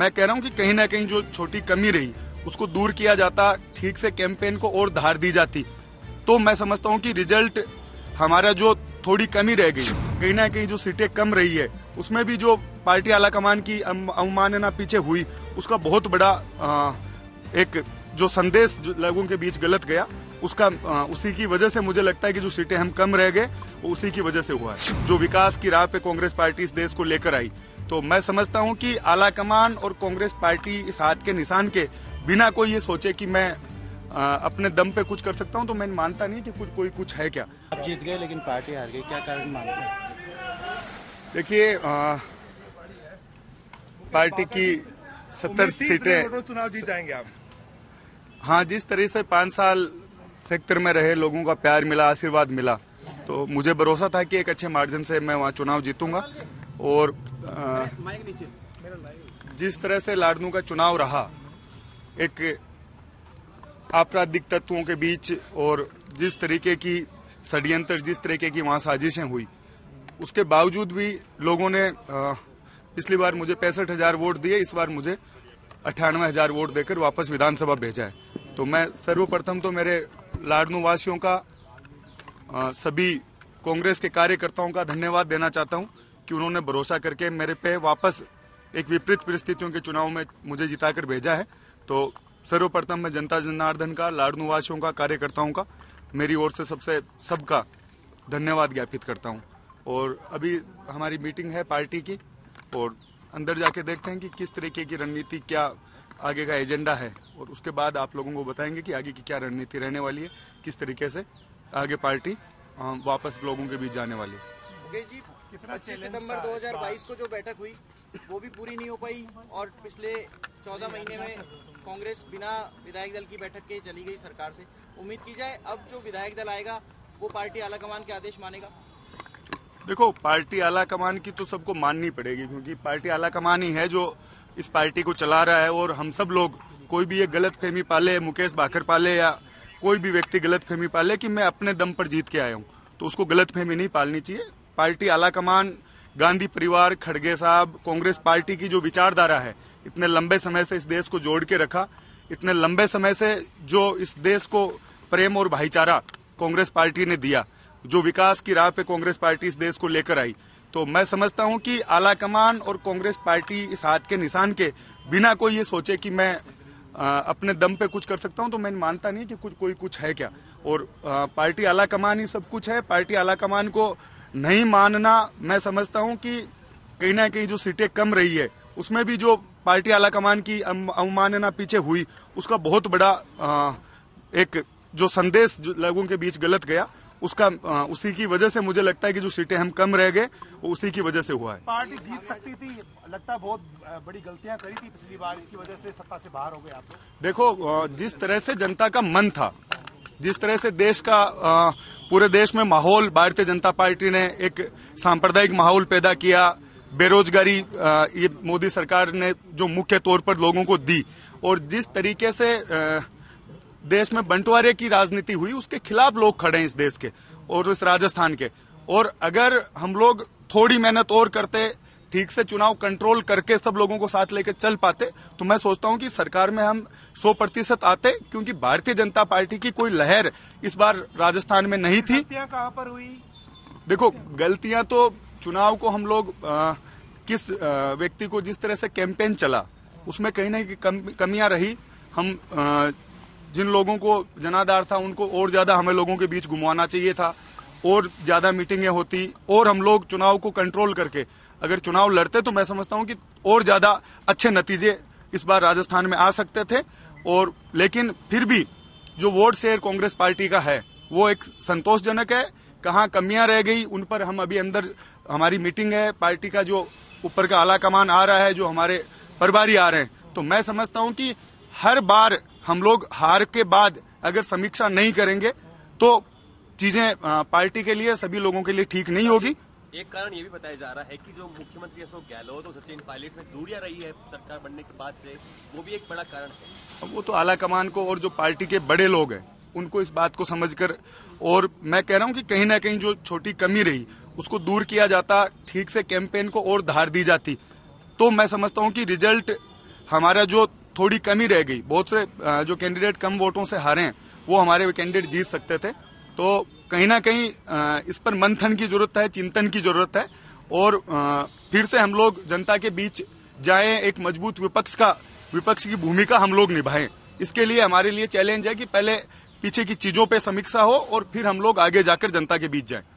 मैं कह रहा हूँ कि कहीं ना कहीं जो छोटी कमी रही उसको दूर किया जाता ठीक से कैंपेन को और धार दी जाती तो मैं समझता हूँ कि रिजल्ट हमारा जो थोड़ी कमी रह गई कहीं ना कहीं जो सीटें कम रही है उसमें भी जो पार्टी आला कमान की अवमानना पीछे हुई उसका बहुत बड़ा आ, एक जो संदेश जो लोगों के बीच गलत गया उसका आ, उसी की वजह से मुझे लगता है कि जो सीटें हम कम रह गए वो उसी की वजह से हुआ है जो विकास की राह पे कांग्रेस पार्टी इस देश को लेकर आई तो मैं समझता हूं कि आलाकमान और कांग्रेस पार्टी इस हाथ के निशान के बिना कोई ये सोचे कि मैं आ, अपने दम पे कुछ कर सकता हूं तो मैं मानता नहीं कि कुछ कोई कुछ है क्या आप जीत गए लेकिन पार्टी हार गई क्या कारण मानते हैं देखिए पार्टी की सत्तर सीटें चुनाव जीत जाएंगे आप हाँ जिस तरह से पांच साल सेक्टर में रहे लोगों का प्यार मिला आशीर्वाद मिला तो मुझे भरोसा था कि एक अच्छे मार्जिन से मैं वहाँ चुनाव जीतूंगा और जिस तरह से लाडनू का चुनाव रहा एक आपराधिक तत्वों के बीच और जिस तरीके की षड्यंत्र जिस तरीके की वहां साजिशें हुई उसके बावजूद भी लोगों ने पिछली बार मुझे पैंसठ हजार वोट दिए इस बार मुझे अट्ठानवे हजार वोट देकर वापस विधानसभा भेजा है तो मैं सर्वप्रथम तो मेरे लाडनू वासियों का सभी कांग्रेस के कार्यकर्ताओं का धन्यवाद देना चाहता हूं कि उन्होंने भरोसा करके मेरे पे वापस एक विपरीत परिस्थितियों के चुनाव में मुझे जिताकर भेजा है तो सर्वप्रथम मैं जनता जनार्दन का लाडनुवासियों का कार्यकर्ताओं का मेरी ओर से सबसे सबका धन्यवाद ज्ञापित करता हूँ और अभी हमारी मीटिंग है पार्टी की और अंदर जाके देखते हैं कि किस तरीके की रणनीति क्या आगे का एजेंडा है और उसके बाद आप लोगों को बताएंगे कि आगे की क्या रणनीति रहने वाली है किस तरीके से आगे पार्टी वापस लोगों के बीच जाने वाली है पच्चीस सितम्बर बाईस को जो बैठक हुई वो भी पूरी नहीं हो पाई और पिछले चौदह महीने में कांग्रेस बिना विधायक दल की बैठक के चली गई सरकार से उम्मीद की जाए अब जो विधायक दल आएगा वो पार्टी आला कमान के आदेश मानेगा देखो पार्टी आला कमान की तो सबको माननी पड़ेगी क्योंकि पार्टी आला कमान ही है जो इस पार्टी को चला रहा है और हम सब लोग कोई भी ये गलत फहमी पाले मुकेश भाकर पाले या कोई भी व्यक्ति गलत फहमी पाले कि मैं अपने दम पर जीत के आया हूँ तो उसको गलत फहमी नहीं पालनी चाहिए पार्टी आलाकमान गांधी परिवार खड़गे साहब कांग्रेस पार्टी की जो विचारधारा है इतने लंबे समय से इस देश को जोड़ के रखा इतने लंबे समय से जो इस देश को प्रेम और भाईचारा कांग्रेस पार्टी ने दिया जो विकास की राह पे कांग्रेस पार्टी इस देश को लेकर आई तो मैं समझता हूं कि आलाकमान और कांग्रेस पार्टी इस हाथ के निशान के बिना कोई ये सोचे कि मैं आ, अपने दम पे कुछ कर सकता हूं तो मैं मानता नहीं कि कुछ कोई कुछ है क्या और आ, पार्टी आलाकमान ही सब कुछ है पार्टी आलाकमान को नहीं मानना मैं समझता हूं कि कहीं ना कहीं जो सीटें कम रही है उसमें भी जो पार्टी आला कमान की अवमानना पीछे हुई उसका बहुत बड़ा आ, एक जो संदेश जो लोगों के बीच गलत गया उसका आ, उसी की वजह से मुझे लगता है कि जो सीटें हम कम रह गए वो उसी की वजह से हुआ है पार्टी जीत सकती थी लगता बहुत बड़ी गलतियां करी थी पिछली बार इसकी वजह से सत्ता से बाहर हो गए आप देखो जिस तरह से जनता का मन था जिस तरह से देश का आ, पूरे देश में माहौल भारतीय जनता पार्टी ने एक सांप्रदायिक माहौल पैदा किया बेरोजगारी आ, ये मोदी सरकार ने जो मुख्य तौर पर लोगों को दी और जिस तरीके से आ, देश में बंटवारे की राजनीति हुई उसके खिलाफ लोग खड़े हैं इस देश के और इस राजस्थान के और अगर हम लोग थोड़ी मेहनत और करते ठीक से चुनाव कंट्रोल करके सब लोगों को साथ लेकर चल पाते तो मैं सोचता हूं कि सरकार में हम 100 प्रतिशत आते क्योंकि भारतीय जनता पार्टी की कोई लहर इस बार राजस्थान में नहीं थी कहां पर हुई देखो गलतियां तो चुनाव को हम लोग आ, किस व्यक्ति को जिस तरह से कैंपेन चला उसमें कहीं ना कहीं कम, कमियां रही हम आ, जिन लोगों को जनादार था उनको और ज्यादा हमें लोगों के बीच घुमाना चाहिए था और ज्यादा मीटिंगें होती और हम लोग चुनाव को कंट्रोल करके अगर चुनाव लड़ते तो मैं समझता हूं कि और ज्यादा अच्छे नतीजे इस बार राजस्थान में आ सकते थे और लेकिन फिर भी जो वोट शेयर कांग्रेस पार्टी का है वो एक संतोषजनक है कहाँ कमियां रह गई उन पर हम अभी अंदर हमारी मीटिंग है पार्टी का जो ऊपर का आला कमान आ रहा है जो हमारे प्रभारी आ रहे हैं तो मैं समझता हूं कि हर बार हम लोग हार के बाद अगर समीक्षा नहीं करेंगे तो चीजें पार्टी के लिए सभी लोगों के लिए ठीक नहीं होगी एक कारण ये भी बताया जा रहा है कि जो मुख्यमंत्री अशोक गहलोत और सचिन पायलट में दूरिया रही है सरकार बनने के बाद से वो भी एक बड़ा कारण है वो तो आला कमान को और जो पार्टी के बड़े लोग हैं उनको इस बात को समझकर और मैं कह रहा हूँ कि कहीं ना कहीं जो छोटी कमी रही उसको दूर किया जाता ठीक से कैंपेन को और धार दी जाती तो मैं समझता हूँ कि रिजल्ट हमारा जो थोड़ी कमी रह गई बहुत से जो कैंडिडेट कम वोटों से हारे हैं वो हमारे कैंडिडेट जीत सकते थे तो कहीं ना कहीं इस पर मंथन की जरूरत है चिंतन की जरूरत है और फिर से हम लोग जनता के बीच जाए एक मजबूत विपक्ष का विपक्ष की भूमिका हम लोग निभाएं इसके लिए हमारे लिए चैलेंज है कि पहले पीछे की चीजों पे समीक्षा हो और फिर हम लोग आगे जाकर जनता के बीच जाएं